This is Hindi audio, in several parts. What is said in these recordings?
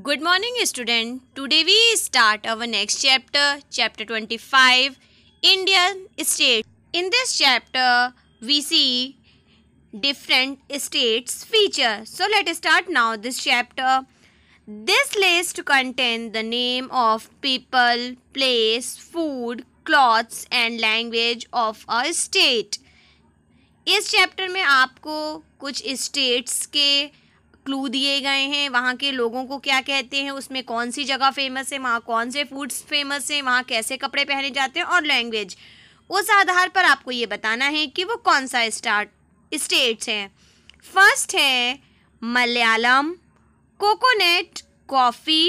good morning student today we start our next chapter chapter twenty five Indian state in this chapter we see different states feature so let start now this chapter this list contain the name of people place food clothes and language of a state इस चैप्टर में आपको कुछ स्टेट्स के क्लू दिए गए हैं वहाँ के लोगों को क्या कहते हैं उसमें कौन सी जगह फेमस है वहाँ कौन से फूड्स फेमस हैं वहाँ कैसे कपड़े पहने जाते हैं और लैंग्वेज उस आधार पर आपको ये बताना है कि वो कौन सा स्टार्ट स्टेट्स हैं फर्स्ट है Malayalam coconut coffee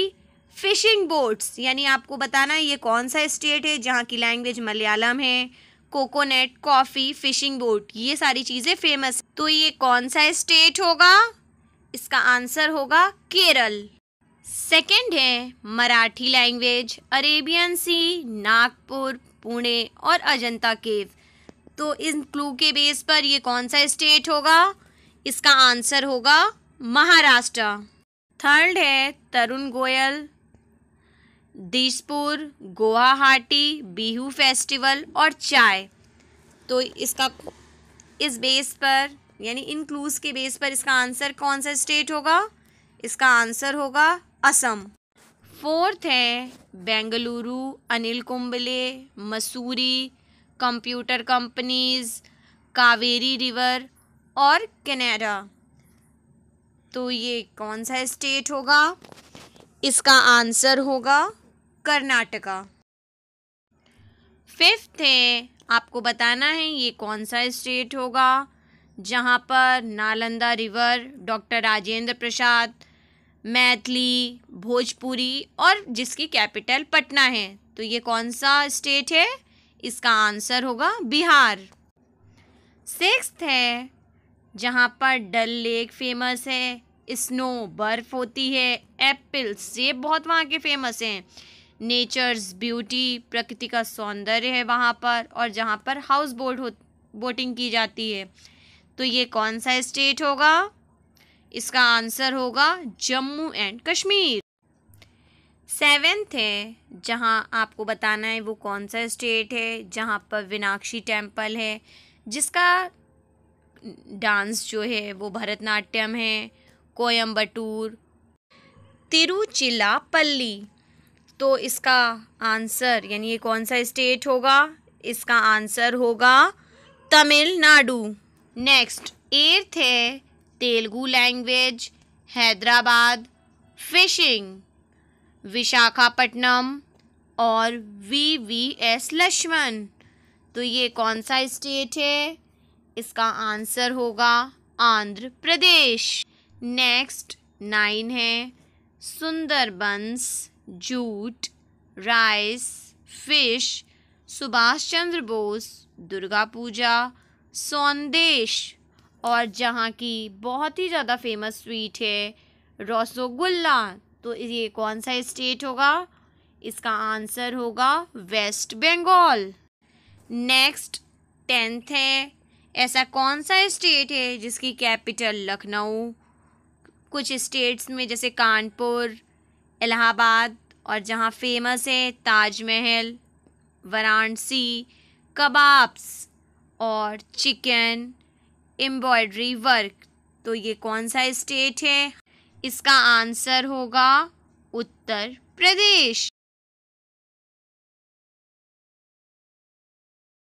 fishing boats यानी आपको बताना है ये कौन सा स्टेट है जहाँ की लैंग्वेज मलयालम है कोकोनट कॉफ़ी फिशिंग बोट ये सारी चीज़ें फेमस तो ये कौन सा स्टेट होगा इसका आंसर होगा केरल सेकंड है Marathi language Arabian Sea Nagpur Pune और अजंता केव तो इन क्लू के बेस पर ये कौन सा स्टेट होगा इसका आंसर होगा महाराष्ट्र थर्ड है तरुण गोयल दिसपुर गुवाहाटी बिहू फेस्टिवल और चाय तो इसका इस बेस पर यानी इनक्लूज के बेस पर इसका आंसर कौन सा स्टेट होगा इसका आंसर होगा असम फोर्थ है Bengaluru Anil Kumble Mussoorie computer companies Kaveri river और कनाडा तो ये कौन सा स्टेट होगा इसका आंसर होगा कर्नाटका फिफ्थ है आपको बताना है ये कौन सा स्टेट होगा जहाँ पर नालंदा रिवर डॉक्टर राजेंद्र प्रसाद मैथिली भोजपुरी और जिसकी कैपिटल पटना है तो ये कौन सा स्टेट है इसका आंसर होगा बिहार सिक्स है जहाँ पर डल लेक फेमस है स्नो बर्फ़ होती है एप्पल सेब बहुत वहाँ के फेमस हैं नेचर्स ब्यूटी प्रकृति का सौंदर्य है वहाँ पर और जहाँ पर हाउस बोट हो बोटिंग की जाती है तो ये कौन सा स्टेट होगा इसका आंसर होगा जम्मू एंड कश्मीर सेवेंथ है जहाँ आपको बताना है वो कौन सा स्टेट है जहाँ पर विनाक्षी टेम्पल है जिसका डांस जो है वो भरतनाट्यम है कोयम्बटूर तिरुचिलापल्ली तो इसका आंसर यानी ये कौन सा स्टेट होगा इसका आंसर होगा तमिलनाडु नेक्स्ट एर्थ है तेलुगु लैंग्वेज हैदराबाद फिशिंग विशाखापट्टनम और वी वी एस लक्ष्मण तो ये कौन सा स्टेट है इसका आंसर होगा आंध्र प्रदेश नेक्स्ट नाइन है Sundarbans jute rice fish Subhash Chandra Bose Durga Puja sandesh और जहाँ की बहुत ही ज़्यादा फेमस स्वीट है रसोगुल्ला तो ये कौन सा स्टेट होगा इसका आंसर होगा वेस्ट बंगाल नेक्स्ट टेंथ है ऐसा कौन सा स्टेट है जिसकी कैपिटल लखनऊ कुछ स्टेट्स में जैसे कानपुर इलाहाबाद और जहाँ फेमस है ताजमहल वाराणसी कबाब्स और चिकन एम्ब्रॉयडरी वर्क तो ये कौन सा स्टेट है इसका आंसर होगा उत्तर प्रदेश